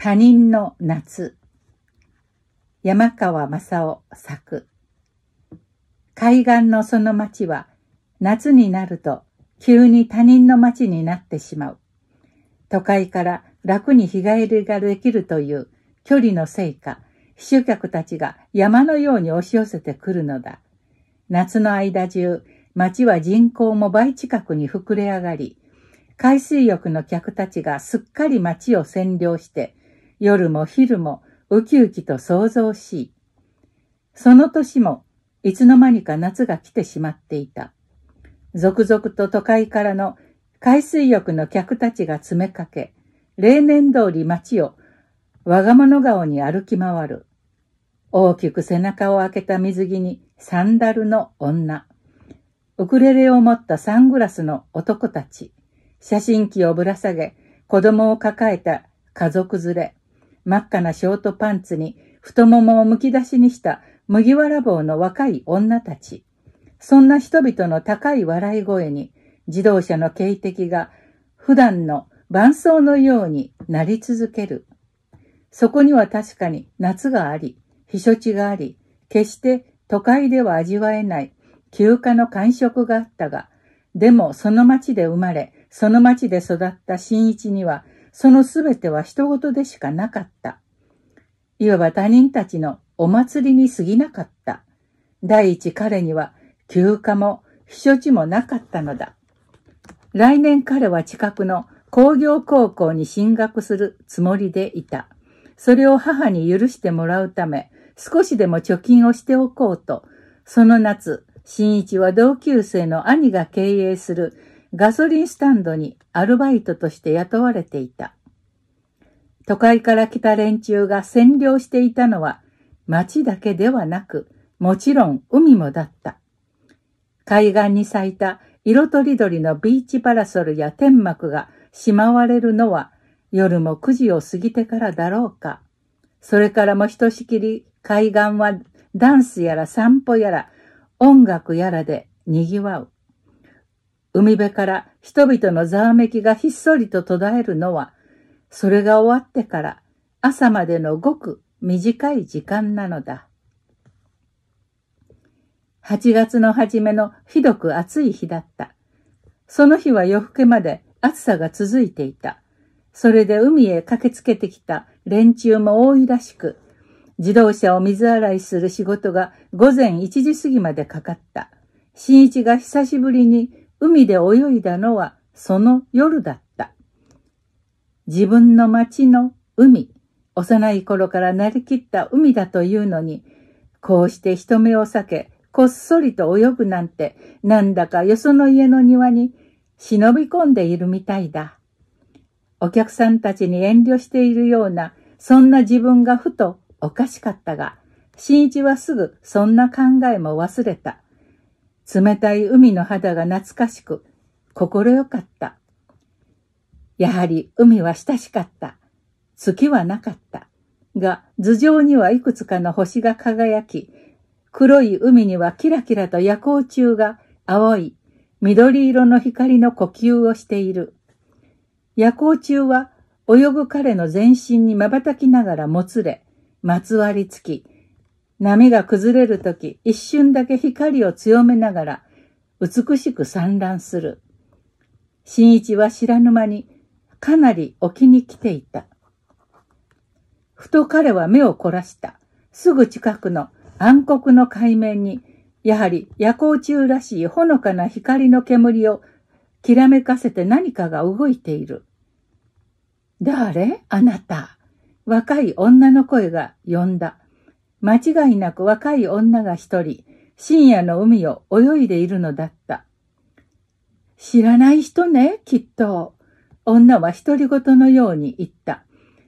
他人の夏。山川正夫作。海岸のその町は、夏になると急に他人の町になってしまう。都会から楽に日帰りができるという距離のせいか、秘書客たちが山のように押し寄せてくるのだ。夏の間中、町は人口も倍近くに膨れ上がり、海水浴の客たちがすっかり町を占領して、夜も昼もウキウキと想像しい。その年もいつの間にか夏が来てしまっていた。続々と都会からの海水浴の客たちが詰めかけ、例年通り街を我が物顔に歩き回る。大きく背中を開けた水着にサンダルの女。ウクレレを持ったサングラスの男たち。写真機をぶら下げ、子供を抱えた家族連れ。真っ赤なショートパンツに太ももをむき出しにした麦わら帽の若い女たち。そんな人々の高い笑い声に自動車の警笛が普段の伴奏のようになり続ける。そこには確かに夏があり、避暑地があり、決して都会では味わえない休暇の感触があったが、でもその町で生まれ、その町で育った新一にはそのすべては人事でしかなかった。いわば他人たちのお祭りに過ぎなかった。第一彼には休暇も避暑地もなかったのだ。来年彼は近くの工業高校に進学するつもりでいた。それを母に許してもらうため、少しでも貯金をしておこうと、その夏、新一は同級生の兄が経営するガソリンスタンドにアルバイトとして雇われていた。都会から来た連中が占領していたのは町だけではなく、もちろん海もだった。海岸に咲いた色とりどりのビーチパラソルや天幕がしまわれるのは夜も9時を過ぎてからだろうか。それからもひとしきり海岸はダンスやら散歩やら音楽やらで賑わう。海辺から人々のざわめきがひっそりと途絶えるのは、それが終わってから朝までのごく短い時間なのだ。8月の初めのひどく暑い日だった。その日は夜更けまで暑さが続いていた。それで海へ駆けつけてきた連中も多いらしく、自動車を水洗いする仕事が午前1時過ぎまでかかった。新一が久しぶりに海で泳いだのはその夜だった。自分の町の海、幼い頃からなりきった海だというのに、こうして人目を避け、こっそりと泳ぐなんて、なんだかよその家の庭に忍び込んでいるみたいだ。お客さんたちに遠慮しているような、そんな自分がふとおかしかったが、新一はすぐそんな考えも忘れた。冷たい海の肌が懐かしく、心よかった。やはり海は親しかった。月はなかった。が、頭上にはいくつかの星が輝き、黒い海にはキラキラと夜光虫が青い緑色の光の呼吸をしている。夜光虫は泳ぐ彼の全身に瞬きながらもつれ、まつわりつき、波が崩れるとき、一瞬だけ光を強めながら、美しく散乱する。新一は知らぬ間に、かなり沖に来ていた。ふと彼は目を凝らした。すぐ近くの暗黒の海面に、やはり夜行中らしいほのかな光の煙をきらめかせて何かが動いている。誰あなた。若い女の声が呼んだ。間違いなく若い女が一人、深夜の海を泳いでいるのだった。知らない人ね、きっと。女は独り言のように言った。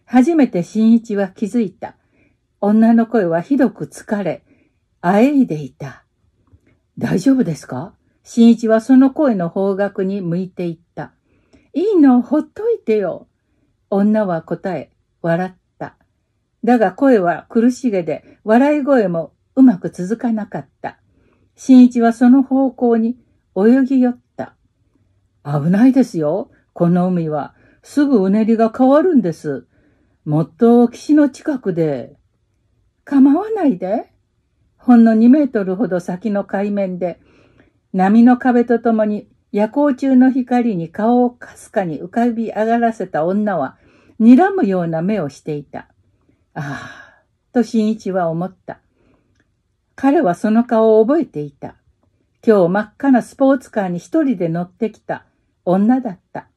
初めて新一は気づいた。女の声はひどく疲れ、あえいでいた。大丈夫ですか新一はその声の方角に向いていった。いいの、ほっといてよ。女は答え、笑った。だが声は苦しげで、笑い声もうまく続かなかった。新一はその方向に泳ぎ寄った。危ないですよ。この海は。すぐうねりが変わるんです。もっと岸の近くで。構わないで。ほんの2メートルほど先の海面で、波の壁とともに夜光中の光に顔をかすかに浮かび上がらせた女は、睨むような目をしていた。ああ、と新一は思った。彼はその顔を覚えていた。今日真っ赤なスポーツカーに一人で乗ってきた女だった。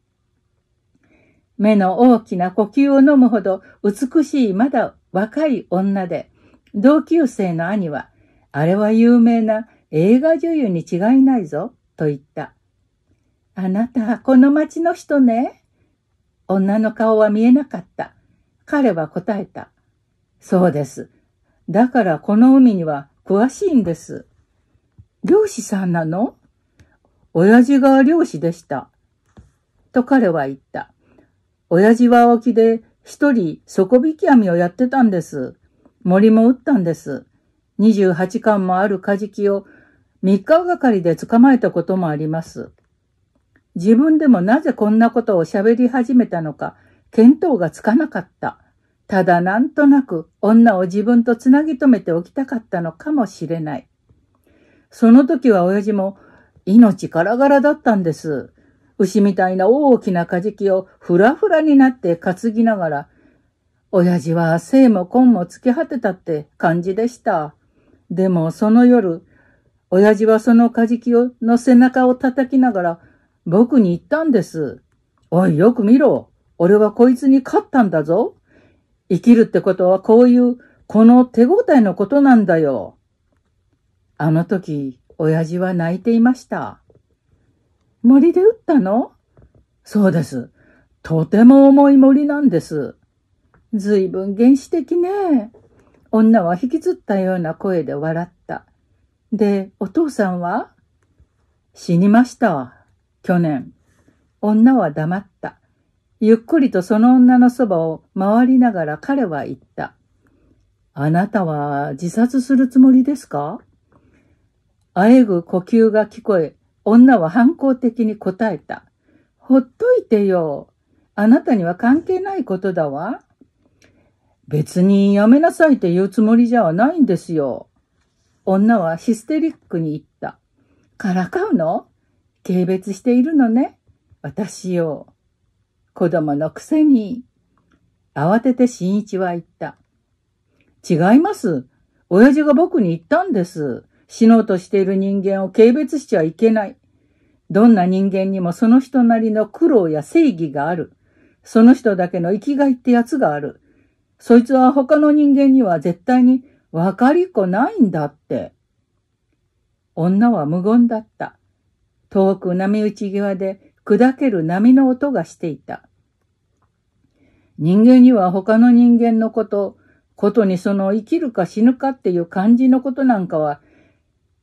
目の大きな呼吸を飲むほど美しいまだ若い女で、同級生の兄は、あれは有名な映画女優に違いないぞ、と言った。あなた、この町の人ね。女の顔は見えなかった。彼は答えた。そうです。だからこの海には詳しいんです。漁師さんなの親父が漁師でした。と彼は言った。親父は沖で一人底引き網をやってたんです。森も打ったんです。28巻もあるカジキを3日がかりで捕まえたこともあります。自分でもなぜこんなことを喋り始めたのか見当がつかなかった。ただなんとなく女を自分とつなぎ止めておきたかったのかもしれない。その時は親父も命からがらだったんです。牛みたいな大きなカジキをふらふらになって担ぎながら、親父は生も根も尽き果てたって感じでした。でもその夜、親父はそのカジキの背中を叩きながら僕に言ったんです。おいよく見ろ。俺はこいつに勝ったんだぞ。生きるってことはこういう、この手応えのことなんだよ。あの時、親父は泣いていました。森で撃ったのそうです。とても重い森なんです。ずいぶん原始的ね。女は引きずったような声で笑った。で、お父さんは死にました。去年。女は黙った。ゆっくりとその女のそばを回りながら彼は言った。あなたは自殺するつもりですかあえぐ呼吸が聞こえ、女は反抗的に答えた。ほっといてよ。あなたには関係ないことだわ。別にやめなさいって言うつもりじゃないんですよ。女はヒステリックに言った。からかうの軽蔑しているのね。私よ。子供のくせに。慌てて新一は言った。違います。親父が僕に言ったんです。死のうとしている人間を軽蔑しちゃいけない。どんな人間にもその人なりの苦労や正義がある。その人だけの生きがいってやつがある。そいつは他の人間には絶対に分かりっこないんだって。女は無言だった。遠く波打ち際で砕ける波の音がしていた。人間には他の人間のこと、ことにその生きるか死ぬかっていう感じのことなんかは、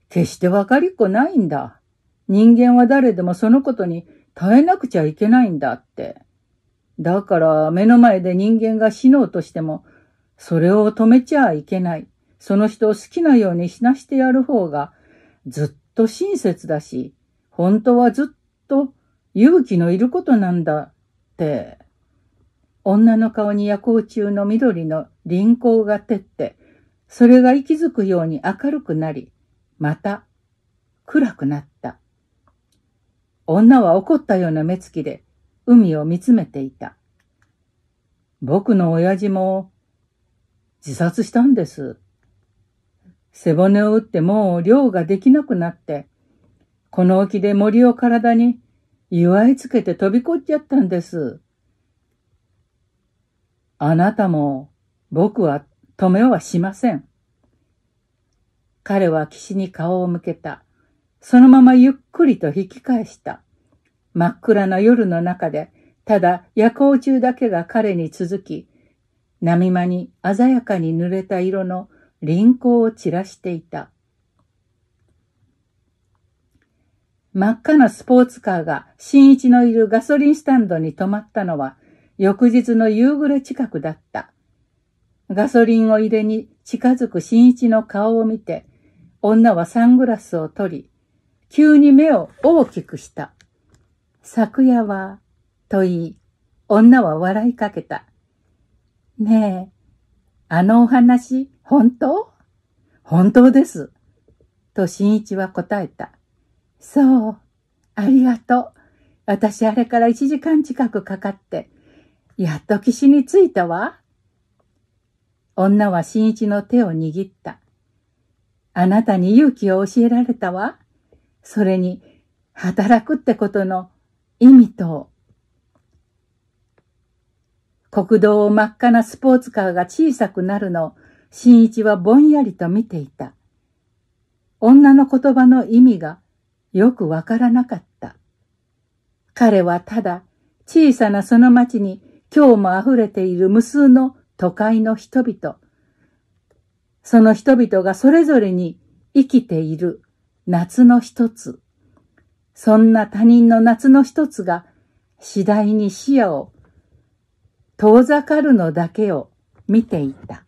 決してわかりっこないんだ。人間は誰でもそのことに耐えなくちゃいけないんだって。だから目の前で人間が死のうとしても、それを止めちゃいけない。その人を好きなように死なしてやる方が、ずっと親切だし、本当はずっと勇気のいることなんだって。女の顔に夜行中の緑の輪行が照って、それが息づくように明るくなり、また暗くなった。女は怒ったような目つきで海を見つめていた。僕の親父も自殺したんです。背骨を打ってもう漁ができなくなって、この沖で森を体に祝いつけて飛び越っちゃったんです。あなたも僕は止めはしません。彼は岸に顔を向けた。そのままゆっくりと引き返した。真っ暗な夜の中で、ただ夜光中だけが彼に続き、波間に鮮やかに濡れた色の輪行を散らしていた。真っ赤なスポーツカーが新一のいるガソリンスタンドに止まったのは翌日の夕暮れ近くだった。ガソリンを入れに近づく新一の顔を見て、女はサングラスを取り、急に目を大きくした。昨夜は、と言い、女は笑いかけた。ねえ、あのお話、本当本当です。と新一は答えた。そう、ありがとう。私あれから1時間近くかかって、やっと岸に着いたわ。女は新一の手を握った。あなたに勇気を教えられたわ。それに、働くってことの意味と、国道を真っ赤なスポーツカーが小さくなるのを、新一はぼんやりと見ていた。女の言葉の意味がよくわからなかった。彼はただ小さなその町に今日も溢れている無数の都会の人々、その人々がそれぞれに生きている夏の一つ、そんな他人の夏の一つが次第に視野を遠ざかるのだけを見ていた。